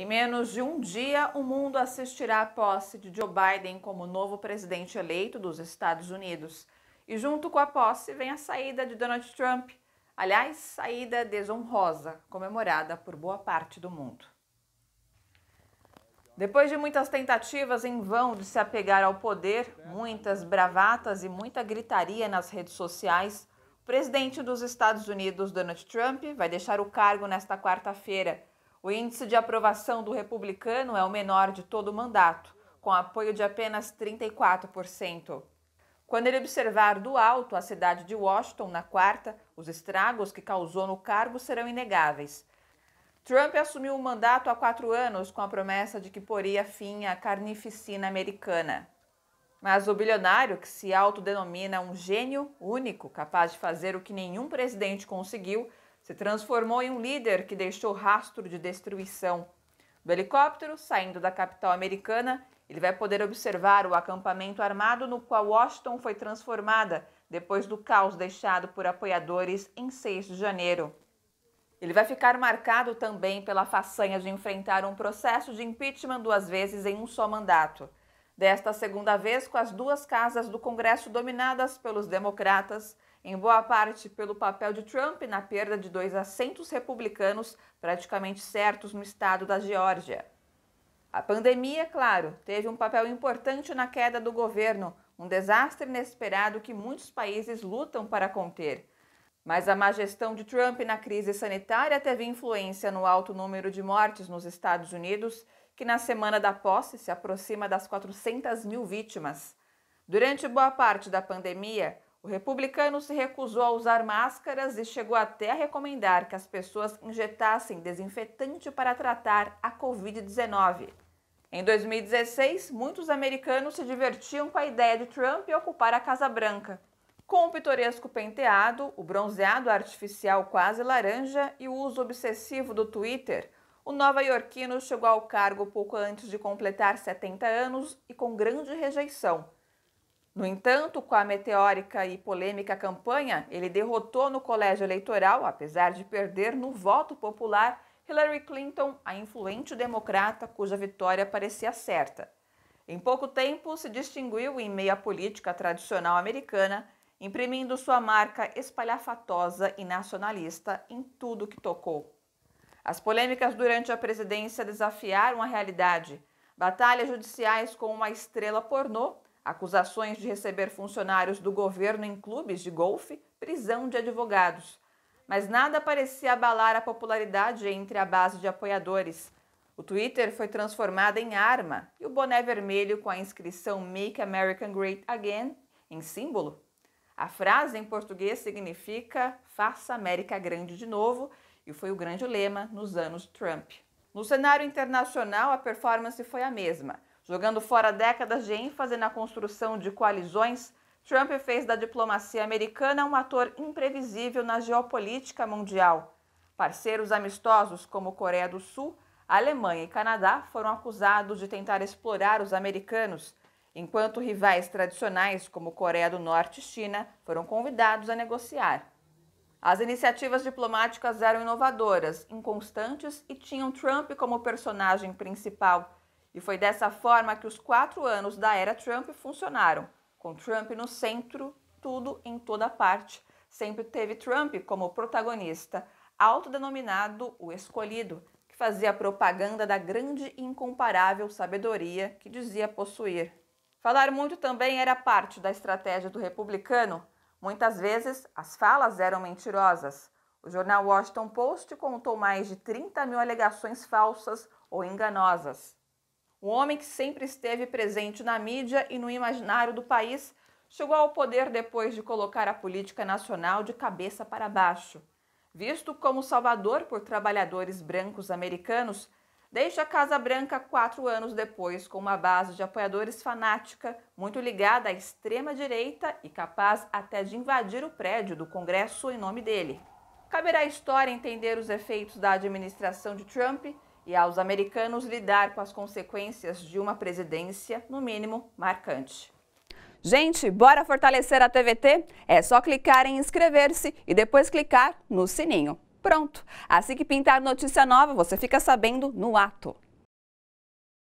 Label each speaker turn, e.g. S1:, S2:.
S1: Em menos de um dia, o mundo assistirá à posse de Joe Biden como novo presidente eleito dos Estados Unidos. E junto com a posse vem a saída de Donald Trump. Aliás, saída desonrosa, comemorada por boa parte do mundo. Depois de muitas tentativas em vão de se apegar ao poder, muitas bravatas e muita gritaria nas redes sociais, o presidente dos Estados Unidos, Donald Trump, vai deixar o cargo nesta quarta-feira o índice de aprovação do republicano é o menor de todo o mandato, com apoio de apenas 34%. Quando ele observar do alto a cidade de Washington na quarta, os estragos que causou no cargo serão inegáveis. Trump assumiu o mandato há quatro anos com a promessa de que poria fim à carnificina americana. Mas o bilionário, que se autodenomina um gênio único, capaz de fazer o que nenhum presidente conseguiu, se transformou em um líder que deixou rastro de destruição. Do helicóptero, saindo da capital americana, ele vai poder observar o acampamento armado no qual Washington foi transformada depois do caos deixado por apoiadores em 6 de janeiro. Ele vai ficar marcado também pela façanha de enfrentar um processo de impeachment duas vezes em um só mandato. Desta segunda vez, com as duas casas do Congresso dominadas pelos democratas, em boa parte pelo papel de Trump na perda de dois assentos republicanos praticamente certos no estado da Geórgia. A pandemia, claro, teve um papel importante na queda do governo, um desastre inesperado que muitos países lutam para conter. Mas a má gestão de Trump na crise sanitária teve influência no alto número de mortes nos Estados Unidos, que na semana da posse se aproxima das 400 mil vítimas. Durante boa parte da pandemia, o republicano se recusou a usar máscaras e chegou até a recomendar que as pessoas injetassem desinfetante para tratar a Covid-19. Em 2016, muitos americanos se divertiam com a ideia de Trump ocupar a Casa Branca. Com o pitoresco penteado, o bronzeado artificial quase laranja e o uso obsessivo do Twitter, o nova-iorquino chegou ao cargo pouco antes de completar 70 anos e com grande rejeição no entanto, com a meteórica e polêmica campanha, ele derrotou no colégio eleitoral, apesar de perder no voto popular, Hillary Clinton, a influente democrata cuja vitória parecia certa. Em pouco tempo, se distinguiu em meio à política tradicional americana, imprimindo sua marca espalhafatosa e nacionalista em tudo que tocou. As polêmicas durante a presidência desafiaram a realidade. Batalhas judiciais com uma estrela pornô acusações de receber funcionários do governo em clubes de golfe, prisão de advogados. Mas nada parecia abalar a popularidade entre a base de apoiadores. O Twitter foi transformado em arma e o boné vermelho com a inscrição Make America Great Again em símbolo. A frase em português significa Faça América Grande de novo e foi o grande lema nos anos Trump. No cenário internacional, a performance foi a mesma. Jogando fora décadas de ênfase na construção de coalizões, Trump fez da diplomacia americana um ator imprevisível na geopolítica mundial. Parceiros amistosos como Coreia do Sul, Alemanha e Canadá foram acusados de tentar explorar os americanos, enquanto rivais tradicionais como Coreia do Norte e China foram convidados a negociar. As iniciativas diplomáticas eram inovadoras, inconstantes e tinham Trump como personagem principal e foi dessa forma que os quatro anos da era Trump funcionaram, com Trump no centro, tudo em toda parte. Sempre teve Trump como protagonista, autodenominado o escolhido, que fazia propaganda da grande e incomparável sabedoria que dizia possuir. Falar muito também era parte da estratégia do republicano. Muitas vezes as falas eram mentirosas. O jornal Washington Post contou mais de 30 mil alegações falsas ou enganosas. Um homem que sempre esteve presente na mídia e no imaginário do país, chegou ao poder depois de colocar a política nacional de cabeça para baixo. Visto como salvador por trabalhadores brancos americanos, deixa a Casa Branca quatro anos depois com uma base de apoiadores fanática, muito ligada à extrema-direita e capaz até de invadir o prédio do Congresso em nome dele. Caberá à história entender os efeitos da administração de Trump e aos americanos lidar com as consequências de uma presidência, no mínimo, marcante. Gente, bora fortalecer a TVT? É só clicar em inscrever-se e depois clicar no sininho. Pronto! Assim que pintar notícia nova, você fica sabendo no ato.